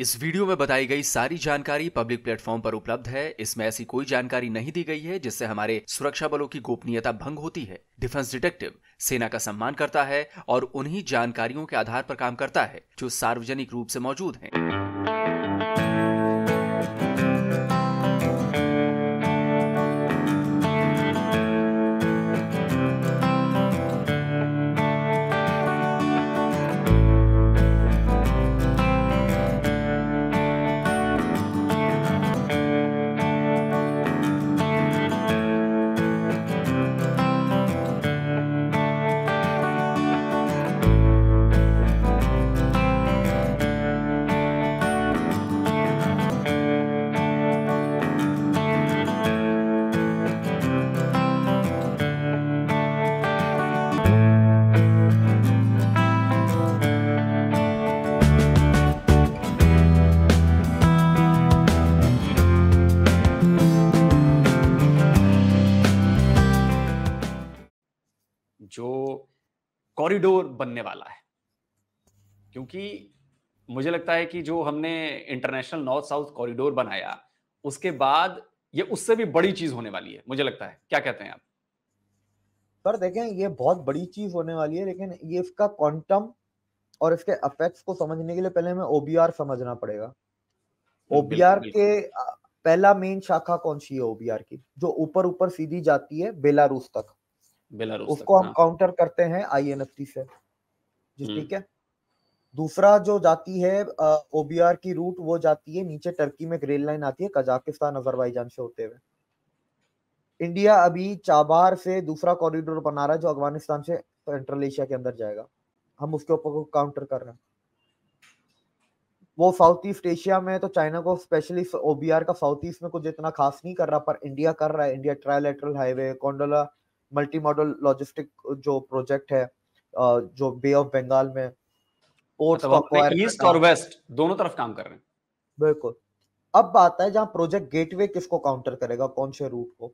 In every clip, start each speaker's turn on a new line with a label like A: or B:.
A: इस वीडियो में बताई गई सारी जानकारी पब्लिक प्लेटफॉर्म पर उपलब्ध है इसमें ऐसी कोई जानकारी नहीं दी गई है जिससे हमारे सुरक्षा बलों की गोपनीयता भंग होती है डिफेंस डिटेक्टिव सेना का सम्मान करता है और उन्हीं जानकारियों के आधार पर काम करता है जो सार्वजनिक रूप से मौजूद है कॉरिडोर बनने वाला है क्योंकि मुझे लगता है कि जो हमने इंटरनेशनल नॉर्थ साउथ कॉरिडोर बनाया उसके बाद ये उससे भी बड़ी चीज होने वाली है मुझे लगता है क्या कहते हैं आप
B: पर देखें ये बहुत बड़ी चीज होने वाली है लेकिन ये इसका क्वांटम और इसके अफेक्ट्स को समझने के लिए पहले हमें ओबीआर समझना पड़ेगा ओबीआर के पहला मेन शाखा कौन सी है ओबीआर की जो ऊपर ऊपर सीधी जाती है बेलारूस तक
A: बेलारूस उसको हम
B: काउंटर हाँ। करते हैं आईएनएफटी से हम्म। ठीक है दूसरा जो जाती है ओबीआर की रूट वो जाती है नीचे टर्की में रेल लाइन आती है कजाकिस्तान अजरबैजान से होते हुए इंडिया अभी चाबार से दूसरा कॉरिडोर बना रहा है जो अफगानिस्तान से सेंट्रल एशिया के अंदर जाएगा हम उसके ऊपर काउंटर कर रहे हैं वो साउथ ईस्ट एशिया में तो चाइना को स्पेशली ओबीआर का साउथ ईस्ट में कुछ इतना खास नहीं कर रहा पर इंडिया कर रहा है इंडिया ट्रायलेटरल हाईवे कोंडोला मल्टी मॉडल लॉजिस्टिक जो प्रोजेक्ट है uh, जो बे ऑफ बंगाल में पोर्ट्स मतलब ईस्ट और वेस्ट
A: दोनों तरफ काम कर रहे हैं
B: बिल्कुल अब बात है जहां प्रोजेक्ट गेटवे किसको काउंटर करेगा कौन से रूट को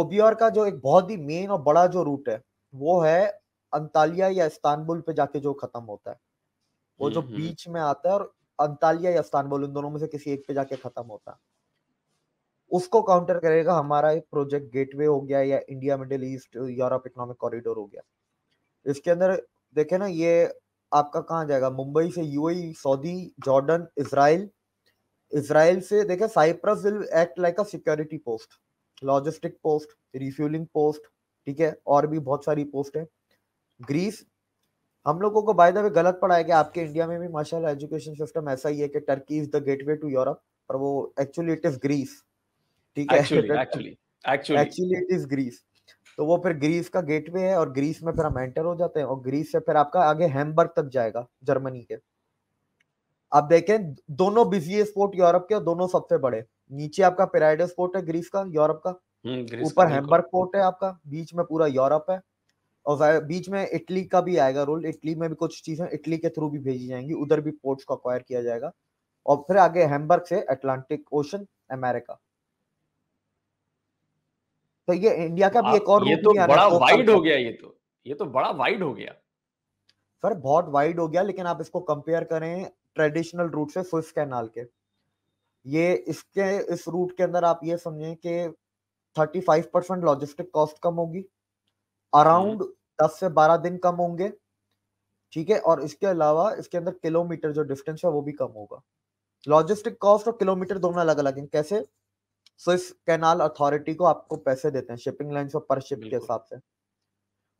B: ओबीआर का जो एक बहुत ही मेन और बड़ा जो रूट है वो है अंतालिया या इस्तानबुल पे जाके जो खत्म होता है
A: वो जो हम्म, हम्म। बीच
B: में आता है और अंतालिया या इस्तानबुल इन दोनों में से किसी एक पे जाके खत्म होता है उसको काउंटर करेगा हमारा एक प्रोजेक्ट गेटवे हो गया या India Middle East Europe economic corridor हो गया इसके अंदर देखे ना ये आपका कहाँ जाएगा मुंबई से UAE Saudi Jordan Israel Israel से देखे Cyprus will act like a security post logistic post refuelling post ठीक है और भी बहुत सारी पोस्ट है ग्रीस हम लोगों को बाय द वे गलत पड़ा है कि आपके इंडिया में भी माशाल्लाह एजुकेशन सिस्टम ऐसा ही है कि Turkey is the gateway to Europe पर वो एक्चुअली इट इज ग्रीस ठीक है actually actually it is Greece तो वो फिर ग्रीस का गेटवे है और ग्रीस में फिर हम एंटर हो जाते हैं और ग्रीस से फिर आपका आगे हैमबर्ग तक जाएगा जर्मनी के आप देखें दोनों बिजी पोर्ट यूरोप के और दोनों सबसे बड़े नीचे आपका पिराइडस पोर्ट है ग्रीस का यूरोप हम्म,
A: का ऊपर हैमबर्ग
B: पोर्ट है आपका बीच में पूरा यूरोप है और बीच में इटली का भी आएगा रोल इटली में भी कुछ चीजें इटली के थ्रू भी भेजी जाएंगी उधर भी पोर्ट्स को अक्वायर किया जाएगा और फिर आगे हैमबर्ग से अटलांटिक ओशन अमेरिका तो ये इंडिया का भी एक और ये तो बड़ा वाइड हो गया
A: ये तो ये तो बड़ा
B: वाइड हो गया सर बहुत वाइड हो गया लेकिन आप इसको कंपेयर करें ट्रेडिशनल रूट से स्विस कैनाल के ये इसके इस रूट के अंदर आप ये समझें कि 35 परसेंट लॉजिस्टिक कॉस्ट कम होगी अराउंड 10 हम्म। से 12 दिन कम होंगे ठीक है और इसके अलावा इसके अंदर किलोमीटर जो डिस्टेंस है वो भी कम होगा लॉजिस्टिक कॉस्ट और किलोमीटर दोनों अलग अलग हैं कैसे सो इस कैनाल अथॉरिटी को आपको पैसे देते हैं शिपिंग लाइन और पर शिप के हिसाब से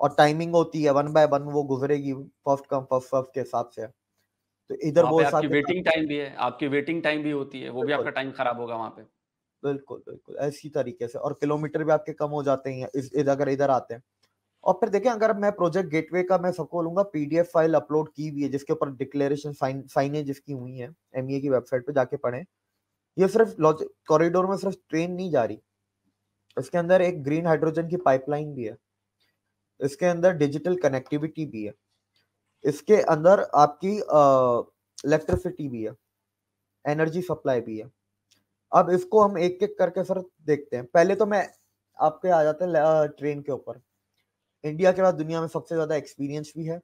B: और टाइमिंग होती है वन बाय वन वो गुजरेगी फर्स्ट कम फर्स्ट फर्स्ट के हिसाब से तो इधर वो आपकी वेटिंग
A: टाइम भी है आपकी वेटिंग टाइम भी होती है वो भी आपका टाइम खराब होगा वहाँ पे
B: बिल्कुल बिल्कुल ऐसी तरीके से और किलोमीटर भी आपके कम हो जाते हैं इस, इस अगर इधर आते हैं और फिर देखें अगर मैं प्रोजेक्ट गेटवे का मैं सबको बोलूंगा पीडीएफ फाइल अपलोड की हुई है जिसके ऊपर डिक्लेरेशन साइन साइनेज इसकी हुई है एमईए e की वेबसाइट पे जाके पढ़ें ये सिर्फ कॉरिडोर में सिर्फ ट्रेन नहीं जा रही इसके अंदर एक ग्रीन हाइड्रोजन की पाइपलाइन भी है इसके अंदर डिजिटल कनेक्टिविटी भी है इसके अंदर आपकी इलेक्ट्रिसिटी भी है एनर्जी सप्लाई भी है अब इसको हम एक एक करके सर देखते हैं पहले तो मैं आपके आ जाते हैं ट्रेन के ऊपर इंडिया के बाद दुनिया में सबसे ज्यादा एक्सपीरियंस भी है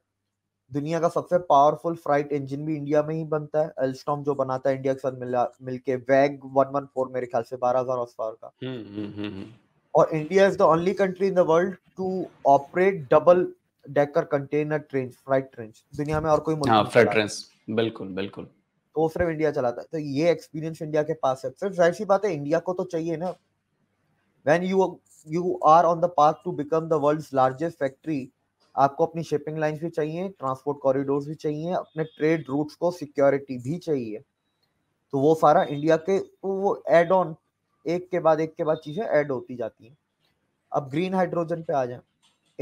B: दुनिया का सबसे पावरफुल फ्राइट इंजन भी इंडिया में ही बनता है एल्स्टॉम जो बनाता है इंडिया के साथ मिला मिलके वैग 114 मेरे ख्याल से 12000 हॉर्स पावर का हुँ, हुँ, हुँ. और India is the only country in the world to operate double decker container train freight train दुनिया में और कोई मुल्क हां फ्राइट ट्रेन
A: बिल्कुल बिल्कुल
B: तो सिर्फ इंडिया चलाता है तो ये एक्सपीरियंस इंडिया के पास है सिर्फ जाहिर सी बात है इंडिया को तो चाहिए ना when you you are on the path to become the world's largest factory आपको अपनी शिपिंग लाइन भी चाहिए ट्रांसपोर्ट कॉरिडोर भी चाहिए अपने ट्रेड रूट्स को सिक्योरिटी भी चाहिए तो वो सारा इंडिया के तो वो एड ऑन एक के बाद एक के बाद चीज़ें ऐड होती जाती हैं अब ग्रीन हाइड्रोजन पे आ जाए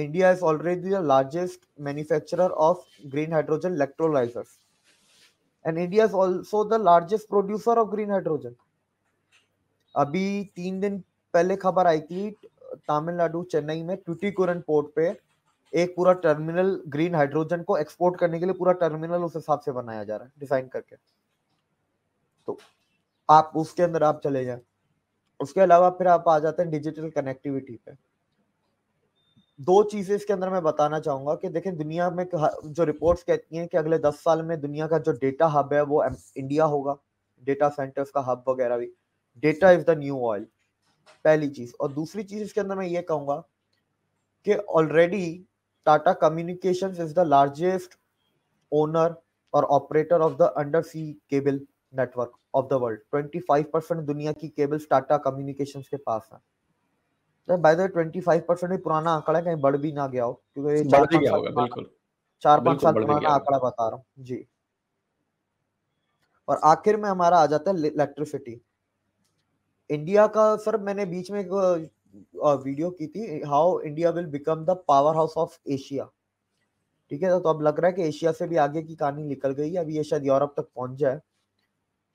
B: India is already the largest manufacturer of green hydrogen electrolysers and India is also the largest producer of green hydrogen अभी तीन दिन पहले खबर आई थी तमिलनाडु चेन्नई में ट्यूटीकुरन पोर्ट पे एक पूरा टर्मिनल ग्रीन हाइड्रोजन को एक्सपोर्ट करने के लिए पूरा टर्मिनल उस हिसाब से बनाया जा रहा है डिजाइन करके तो आप उसके अंदर आप चले जाए उसके अलावा फिर आप आ जाते हैं डिजिटल कनेक्टिविटी पे दो चीजें इसके अंदर मैं बताना चाहूंगा कि देखें दुनिया में जो रिपोर्ट्स कहती हैं कि अगले दस साल में दुनिया का जो डेटा हब है वो इंडिया होगा डेटा सेंटर्स का हब वगैरह भी data is the new oil पहली चीज और दूसरी चीज इसके अंदर मैं ये कहूंगा कि already Tata Tata Communications is the largest owner or operator of the undersea cable network of the world 25% दुनिया की केबल्स टाटा कम्युनिकेशन के पास है बाय द 25% भी पुराना आंकड़ा है कहीं बढ़ भी ना गया हो क्योंकि बढ़ भी गया होगा चार पांच साल पुराना आंकड़ा बता रहा हूँ जी और आखिर में हमारा आ जाता है इलेक्ट्रिसिटी इंडिया का सर मैंने बीच में वीडियो की थी how India will become the power house of Asia ठीक है तो, तो अब लग रहा है कि एशिया से भी आगे की कहानी निकल गई है अभी ये शायद यूरोप तक पहुंच जाए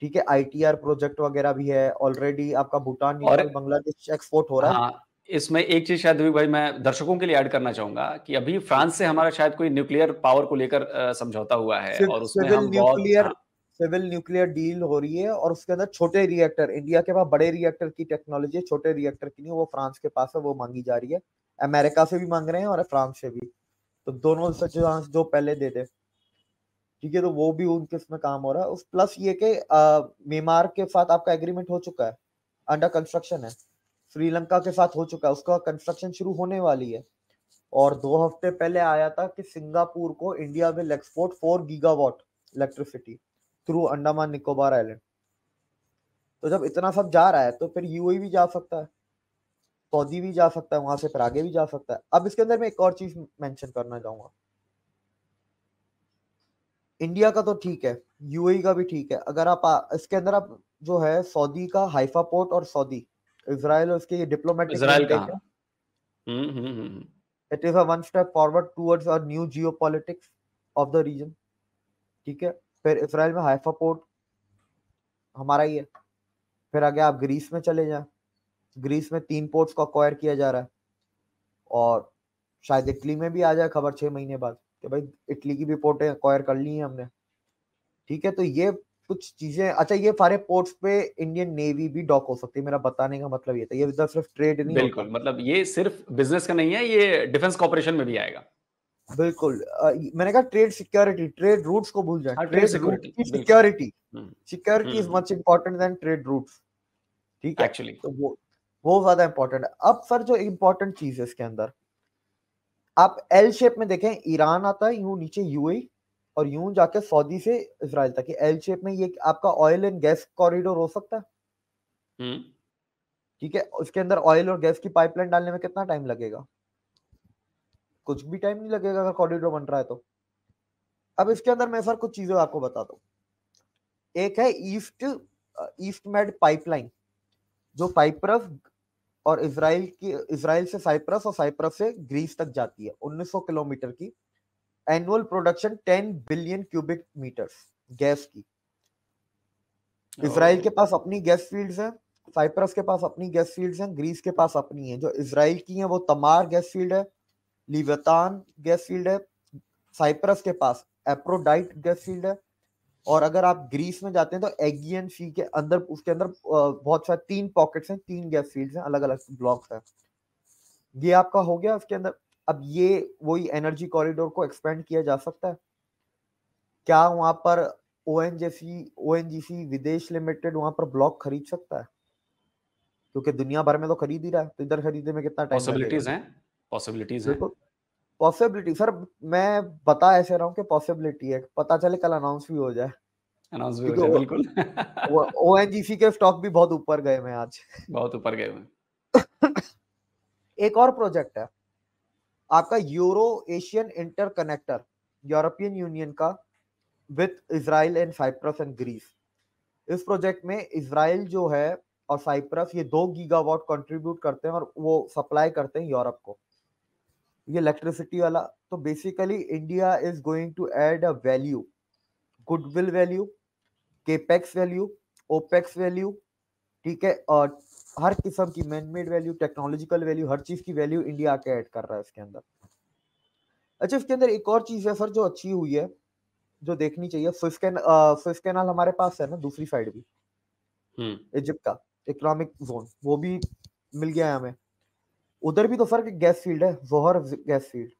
B: ठीक है आईटीआर प्रोजेक्ट वगैरह भी है ऑलरेडी आपका भूटान और बांग्लादेश एक्सपोर्ट हो रहा है हाँ,
A: इसमें एक चीज शायद भाई मैं दर्शकों के लिए ऐड करना चाहूंगा कि अभी फ्रांस से हमारा शायद कोई न्यूक्लियर पावर को लेकर समझौता हुआ है और उसमें हम न्यूक्लियर
B: सिविल न्यूक्लियर डील हो रही है और उसके अंदर छोटे रिएक्टर इंडिया के पास बड़े रिएक्टर की टेक्नोलॉजी है छोटे रिएक्टर की नहीं वो फ्रांस के पास है वो मांगी जा रही है अमेरिका से भी मांग रहे हैं और फ्रांस से भी तो दोनों सच जो पहले दे दे ठीक है तो वो भी उनके इसमें काम हो रहा है उस प्लस ये के म्यांमार के साथ आपका एग्रीमेंट हो चुका है अंडर कंस्ट्रक्शन है श्रीलंका के साथ हो चुका है उसका कंस्ट्रक्शन शुरू होने वाली है और दो हफ्ते पहले आया था कि सिंगापुर को India will export four gigawatt electricity through Andaman Nicobar island तो जब इतना सब जा रहा है तो फिर यू e भी जा सकता है सऊदी भी जा सकता है वहां से फिर आगे भी जा सकता है अब इसके अंदर मैं एक और चीज मेंशन करना चाहूंगा इंडिया का तो ठीक है यूएई e का भी ठीक है अगर आप आ, इसके अंदर आप जो है सऊदी का हाइफा पोर्ट और सऊदी इसराइल और उसके डिप्लोमेटिक इसराइल का it is a one step forward towards a new geopolitics of the region ठीक है फिर इसराइल में हाइफा पोर्ट हमारा ही है फिर आगे आप ग्रीस में चले जाएं ग्रीस में तीन पोर्ट्स को अक्वायर किया जा रहा है और शायद इटली में भी आ जाए खबर छह महीने बाद कि भाई इटली की भी पोर्टें अक्वायर कर ली हैं हमने ठीक है तो ये कुछ चीजें अच्छा ये सारे पोर्ट्स पे इंडियन नेवी भी डॉक हो सकती है मेरा बताने का मतलब ये था ये सिर्फ ट्रेड नहीं बिल्कुल
A: मतलब ये सिर्फ बिजनेस का नहीं है ये डिफेंस कॉपरेशन में भी आएगा
B: बिल्कुल मैंने कहा ट्रेड सिक्योरिटी ट्रेड रूट्स को भूल जाए trade security security security is much important than trade routes ठीक है एक्चुअली तो वो वो ज्यादा इंपॉर्टेंट है अब सर जो इम्पोर्टेंट चीज है इसके अंदर आप एल शेप में देखें ईरान आता है यूं नीचे यूएई e, और यूं जाके सऊदी से इसराइल तक एल शेप में ये आपका ऑयल एंड गैस कॉरिडोर हो सकता है हम्म। ठीक है उसके अंदर ऑयल और गैस की पाइपलाइन डालने में कितना टाइम लगेगा कुछ भी टाइम नहीं लगेगा अगर कॉरिडोर बन रहा है तो अब इसके अंदर मैं सर कुछ चीजें आपको बता दू एक है ईस्ट ईस्ट मेड पाइपलाइन जो साइप्रस और इसराइल की इसराइल से साइप्रस और साइप्रस से ग्रीस तक जाती है 1900 किलोमीटर की annual production 10 billion cubic metre gas की इसराइल oh. के पास अपनी गैस फील्ड्स हैं साइप्रस के पास अपनी गैस फील्ड्स हैं ग्रीस के पास अपनी है जो इसराइल की है वो तमार गैस फील्ड है लिवतान गैस फील्ड है साइप्रस के पास एप्रोडाइट गैस फील्ड है और अगर आप ग्रीस में जाते हैं तो एगियन सी के अंदर उसके अंदर बहुत सारे तीन पॉकेट्स हैं तीन गैस फील्ड हैं अलग अलग ब्लॉक्स हैं ये आपका हो गया उसके अंदर अब ये वही एनर्जी कॉरिडोर को एक्सपेंड किया जा सकता है क्या वहां पर O N ONGC Videsh limited वहां पर ब्लॉक खरीद सकता है क्योंकि दुनिया भर में तो खरीद ही रहा है तो इधर खरीदने में कितना टाइम पॉसिबिलिटीज हैं
A: पॉसिबिलिटीज है
B: पॉसिबिलिटी सर मैं बता ऐसे रहा हूँ कि पॉसिबिलिटी है पता चले कल अनाउंस भी हो जाए अनाउंस भी हो जाए बिल्कुल ओएनजीसी के स्टॉक भी बहुत ऊपर गए हैं आज
A: बहुत ऊपर गए हैं
B: एक और प्रोजेक्ट है आपका Euro Asian interconnector European Union का with Israel and Cyprus and Greece इस प्रोजेक्ट में इसराइल जो है और साइप्रस ये दो गीगावाट कंट्रीब्यूट करते हैं और वो सप्लाई करते हैं यूरोप को ये इलेक्ट्रिसिटी वाला तो basically India is going to add a value goodwill value capex value opex value ठीक है और हर किस्म की man made value technological value हर चीज की वैल्यू इंडिया आके ऐड कर रहा है इसके अंदर अच्छा इसके अंदर एक और चीज है सर जो अच्छी हुई है जो देखनी चाहिए स्विस कैन स्विस हमारे पास है ना दूसरी साइड भी इजिप्ट हम्म। का इकोनॉमिक जोन वो भी मिल गया है हमें उधर भी तो सर गैस फील्ड है Zohr gas field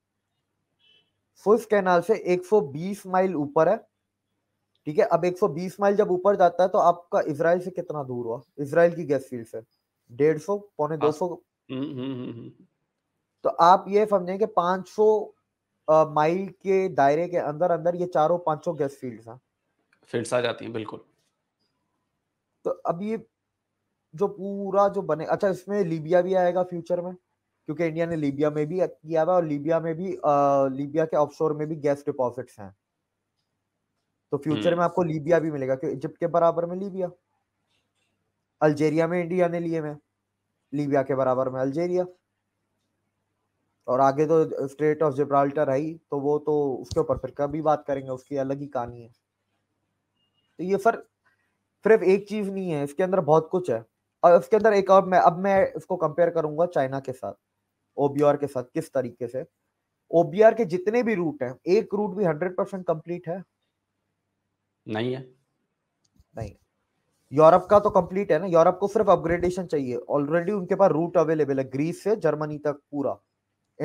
B: Suez canal से 120 माइल ऊपर है ठीक है अब 120 माइल जब ऊपर जाता है तो आपका इसराइल से कितना दूर हुआ इसराइल की गैस फील्ड से डेढ़ सौ पौने दो सौ हम्म, हम्म, हम्म, तो आप ये समझें कि 500 माइल के दायरे के अंदर अंदर ये चारों पांचों गैस फील्ड हैं
A: फील्ड्स आ जाती हैं बिल्कुल
B: तो अब ये जो पूरा जो बने अच्छा इसमें लीबिया भी आएगा फ्यूचर में क्योंकि इंडिया ने लीबिया में भी किया हुआ और लीबिया में भी आ, लीबिया के ऑफशोर में भी गैस डिपॉजिट्स हैं तो फ्यूचर में hmm. आपको लीबिया भी मिलेगा क्योंकि इजिप्ट के बराबर में लीबिया अल्जेरिया में इंडिया ने लिए में लीबिया के बराबर में अल्जेरिया और आगे तो स्ट्रेट ऑफ जिब्राल्टर है तो वो तो उसके ऊपर फिर कभी बात करेंगे उसकी अलग ही कहानी है तो ये फिर सिर्फ एक चीज नहीं है इसके अंदर बहुत कुछ है और इसके अंदर एक और मैं अब मैं इसको कंपेयर करूंगा चाइना के साथ ओबीआर के साथ किस तरीके से ओबीआर के जितने भी रूट हैं एक रूट भी हंड्रेड परसेंट कंप्लीट है नहीं है नहीं यूरोप का तो कंप्लीट है ना यूरोप को सिर्फ अपग्रेडेशन चाहिए ऑलरेडी उनके पास रूट अवेलेबल है ग्रीस से जर्मनी तक पूरा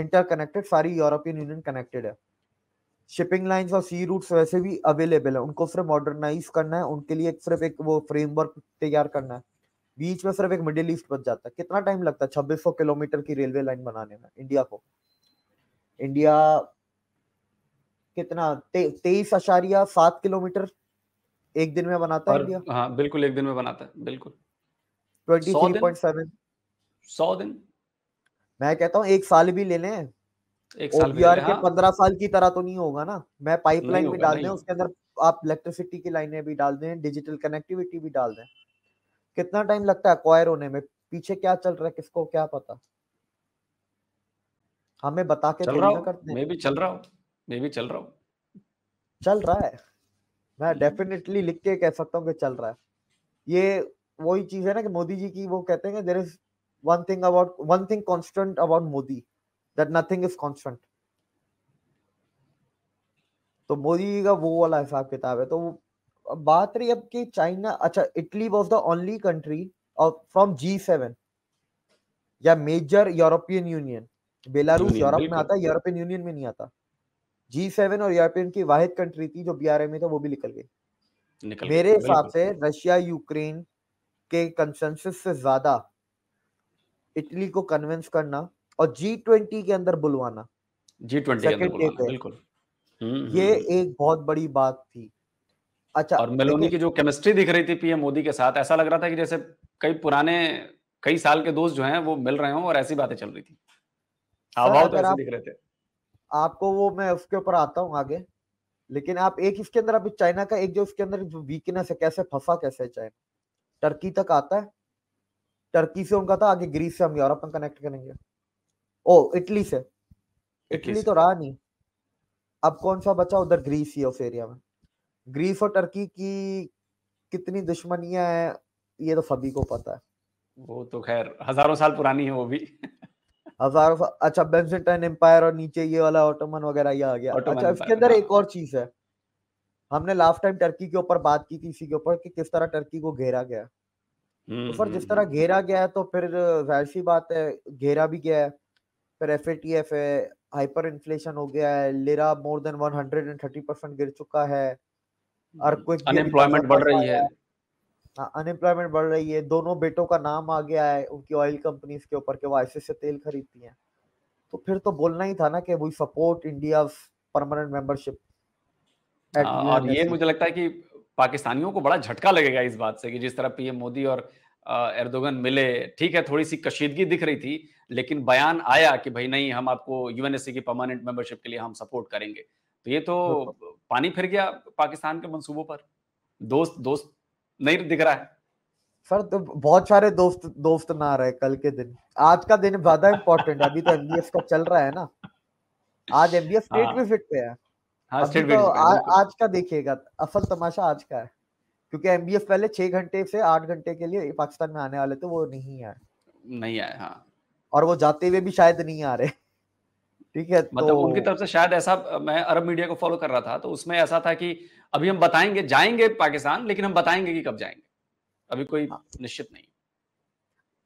B: इंटरकनेक्टेड सारी यूरोपियन यूनियन कनेक्टेड है शिपिंग लाइंस और सी रूट्स वैसे भी अवेलेबल है उनको सिर्फ मॉडर्नाइज करना है उनके लिए सिर्फ एक वो फ्रेमवर्क तैयार करना है बीच में सिर्फ एक मिडिल ईस्ट बच जाता है कितना टाइम लगता है छब्बीस किलोमीटर की रेलवे लाइन बनाने में इंडिया को इंडिया कितना तेईस अशारिया सात किलोमीटर एक दिन में बनाता है इंडिया
A: हाँ बिल्कुल एक दिन में बनाता है बिल्कुल
B: ट्वेंटी थ्री पॉइंट सेवन सौ दिन मैं कहता हूँ एक साल भी ले लें
A: एक साल ओबीआर के हाँ।
B: पंद्रह साल की तरह तो नहीं होगा ना मैं पाइपलाइन भी डाल दें उसके अंदर आप इलेक्ट्रिसिटी की लाइनें भी डाल दें डिजिटल कनेक्टिविटी भी डाल दें कितना टाइम लगता है अक्वायर होने में पीछे क्या चल रहा है किसको क्या पता हमें बता के चल रहा करते मैं भी चल
A: रहा हूँ मैं भी चल रहा हूँ
B: चल रहा है मैं डेफिनेटली हम्म। लिख के कह सकता हूँ कि चल रहा है ये वही चीज है ना कि मोदी जी की वो कहते हैं there is one thing about one thing constant about Modi that nothing is constant तो मोदी जी का वो वाला हिसाब किताब है तो बात रही अब कि चाइना अच्छा Italy was the only country from G seven या major European Union Belarus Europe में आता यूरोपियन यूनियन में नहीं आता जी सेवन और यूरोपियन की वाहिद कंट्री थी जो बीआरए में था वो भी निकल
A: गई मेरे हिसाब से
B: रशिया यूक्रेन के कंसेंसस से ज्यादा इटली को कन्विंस करना और जी ट्वेंटी के अंदर बुलवाना
A: जी ट्वेंटी बिल्कुल
B: हम्म, ये हम्म। एक बहुत बड़ी बात थी अच्छा और मेलोनी की
A: जो केमिस्ट्री दिख रही थी पीएम मोदी के साथ ऐसा लग रहा था कि जैसे कई पुराने कई साल के दोस्त जो हैं वो मिल रहे हों और ऐसी बातें चल रही थी
B: हाव हाँ, तो ऐसे दिख रहे थे आपको वो मैं उसके ऊपर आता हूँ आगे लेकिन आप एक इसके अंदर अभी चाइना का एक जो इसके अंदर वीकनेस है कैसे फंसा कैसे चाइना टर्की तक आता है टर्की से उनका था आगे ग्रीस से हम यूरोप में कनेक्ट करेंगे ओ इटली से इटली, इटली से। तो रहा नहीं अब कौन सा बचा उधर ग्रीस ही उस एरिया में ग्रीस और टर्की की कितनी दुश्मनियां हैं ये तो सभी को पता है
A: वो तो खैर हजारों साल पुरानी है वो
B: भी हजारों साल अच्छा बेंजेंटाइन एम्पायर और नीचे ये वाला ऑटोमन वगैरह ये आ गया अच्छा इसके अंदर हाँ। एक और चीज है हमने लास्ट टाइम टर्की के ऊपर बात की थी इसी के ऊपर कि किस तरह टर्की को घेरा गया हम्म, तो फिर जिस हम्म, तरह हम्म। घेरा गया है तो फिर जाहिर सी बात है घेरा भी गया है फिर एफ ए टी एफ है हाइपर इन्फ्लेशन हो गया है lira more than one hundred and thirty percent गिर चुका है और कुछ अनएम्प्लॉयमेंट बढ़ रही है अनएम्प्लॉयमेंट हाँ, बढ़ रही है दोनों बेटों का नाम आ गया है उनकी ऑयल कंपनीज के ऊपर के वो ऐसे से तेल खरीदती हैं तो फिर तो बोलना ही था ना कि we support India permanent membership और ये मुझे
A: लगता है कि पाकिस्तानियों को बड़ा झटका लगेगा इस बात से कि जिस तरह पीएम मोदी और एर्दोगन मिले ठीक है थोड़ी सी कशीदगी दिख रही थी लेकिन बयान आया कि भाई नहीं हम आपको यूएनएससी की परमानेंट मेंबरशिप के लिए हम सपोर्ट करेंगे तो ये तो हाँ। पानी फिर गया पाकिस्तान के मंसूबों पर दोस्त दोस्त नहीं दिख रहा है
B: सर तो बहुत सारे दोस्त दोस्त ना रहे कल के दिन आज का दिन ज्यादा इम्पोर्टेंट अभी तो एमबीएस का चल रहा है ना आज एमबीएस स्टेट हाँ, भी फिट पे है हाँ, स्टेट तो आ, आज का देखिएगा असल तमाशा आज का है क्योंकि एमबीएस पहले छह घंटे से आठ घंटे के लिए पाकिस्तान में आने वाले थे वो नहीं आए नहीं आए हाँ और वो जाते हुए भी शायद नहीं आ रहे ठीक है मतलब तो... उनकी तरफ
A: से शायद ऐसा मैं अरब मीडिया को फॉलो कर रहा था तो उसमें ऐसा था कि अभी हम बताएंगे जाएंगे पाकिस्तान लेकिन हम बताएंगे कि कब जाएंगे अभी कोई हाँ। निश्चित नहीं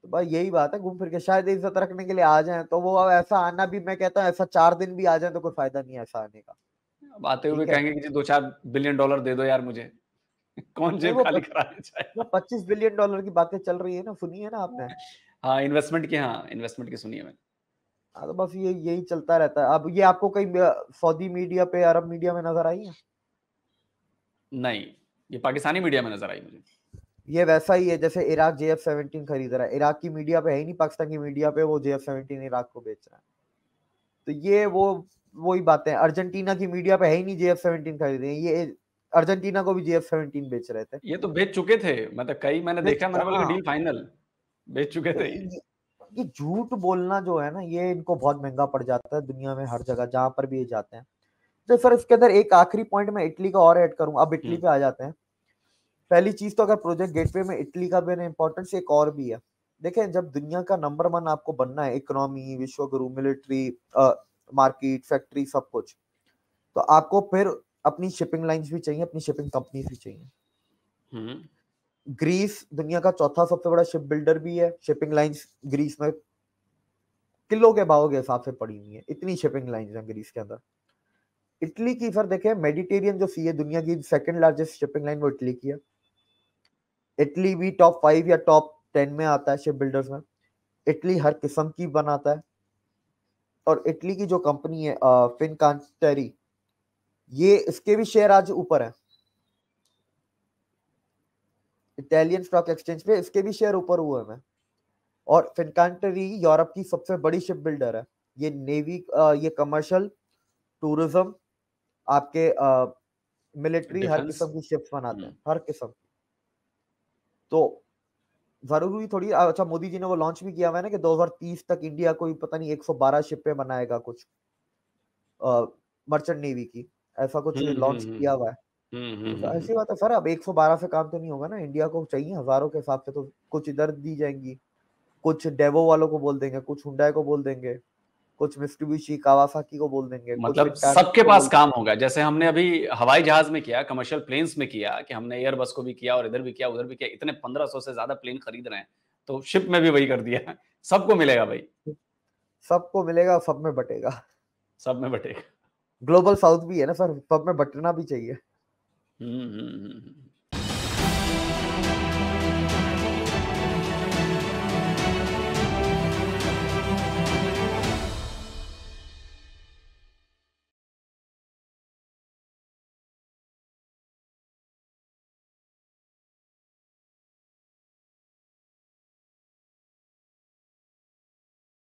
B: तो भाई यही बात है घूम फिर के शायद इज्जत रखने के लिए आ जाए तो वो अब ऐसा आना भी मैं कहता हूँ ऐसा चार दिन भी आ जाए तो कोई फायदा नहीं ऐसा आने
A: का आते हुए कहेंगे कि दो चार बिलियन डॉलर दे दो यार मुझे कौन जेब खाली
B: कराने चाहिए पच्चीस बिलियन डॉलर की बातें चल रही है ना सुनी है ना आपने
A: हाँ इन्वेस्टमेंट की हाँ इन्वेस्टमेंट की सुनी है मैंने
B: हाँ, तो बस ये यही चलता रहता है अब ये आपको कहीं सऊदी मीडिया पे अरब मीडिया में नजर आई है
A: नहीं ये पाकिस्तानी मीडिया में नजर आई मुझे
B: ये वैसा ही है जैसे इराक जे एफ सेवनटीन खरीद रहा है इराक की मीडिया पे है ही नहीं पाकिस्तान की मीडिया पे वो जे एफ सेवनटीन इराक को बेच रहा है तो ये वो वही बातें हैं अर्जेंटीना की मीडिया पे है ही नहीं जे एफ सेवनटीन खरीद रहे हैं ये अर्जेंटीना को भी जे एफ सेवनटीन बेच रहे थे
A: ये तो बेच चुके थे मतलब कई मैंने देखा मैंने बोला डील फाइनल हाँ। बेच चुके थे
B: ये झूठ बोलना जो है ना ये इनको बहुत महंगा पड़ जाता है दुनिया में हर जगह जहां पर भी ये जाते हैं तो फिर इसके अंदर एक आखिरी पॉइंट में इटली का और ऐड करूँ अब इटली हम्म। पे आ जाते हैं पहली चीज तो अगर प्रोजेक्ट गेटवे में इटली का भी इम्पोर्टेंस एक और भी है देखें जब दुनिया का नंबर वन आपको बनना है इकोनॉमी विश्व गुरु मिलिट्री मार्केट फैक्ट्री सब कुछ तो आपको फिर अपनी शिपिंग लाइंस भी चाहिए अपनी शिपिंग कंपनीज भी चाहिए हम्म। ग्रीस दुनिया का चौथा सबसे बड़ा शिप बिल्डर भी है शिपिंग लाइंस ग्रीस में किलो के भाव के हिसाब से पड़ी हुई है इतनी शिपिंग लाइन है ग्रीस के अंदर इटली की सर देखे मेडिटेरियन जो सी है दुनिया की सेकंड लार्जेस्ट शिपिंग लाइन वो इटली की है इटली भी टॉप फाइव या टॉप टेन में आता है शिप बिल्डर्स में इटली हर किस्म की बनाता है और इटली की जो कंपनी है फिन कांटेरी ये इसके भी शेयर आज ऊपर है इटालियन स्टॉक एक्सचेंज पे इसके भी शेयर ऊपर हुए हैं और फिनकान्टरी यूरोप की सबसे बड़ी शिप बिल्डर है ये नेवी ये कमर्शियल टूरिज्म आपके मिलिट्री हर किस्म की शिप्स बनाते हैं हम्म। हर किस्म तो जरूरी थोड़ी अच्छा मोदी जी ने वो लॉन्च भी किया हुआ है ना कि 2030 तक इंडिया को पता नहीं 112 शिपें बनाएगा कुछ मर्चेंट नेवी की ऐसा कुछ लॉन्च हम्म, हम्म, किया हुआ है हम्म, हम्म, तो हम्म, ऐसी बात है सर अब एक सौ बारह से काम तो नहीं होगा ना इंडिया को चाहिए हजारों के हिसाब से तो कुछ इधर दी जाएंगी कुछ डेवो वालों को बोल देंगे कुछ हुंडाई को बोल देंगे कुछ मिस्टुबिशी कावासाकी को बोल देंगे मतलब सबके पास काम
A: होगा जैसे हमने अभी हवाई जहाज में किया कमर्शियल प्लेन्स में किया कि हमने एयरबस को भी किया और इधर भी किया उधर भी किया इतने पंद्रह सौ से ज्यादा प्लेन खरीद रहे हैं तो शिप में भी वही कर दिया सबको मिलेगा भाई
B: सबको मिलेगा सब में बटेगा सब में बटेगा ग्लोबल साउथ भी है ना सर सब में बटना भी चाहिए
A: 嗯嗯嗯。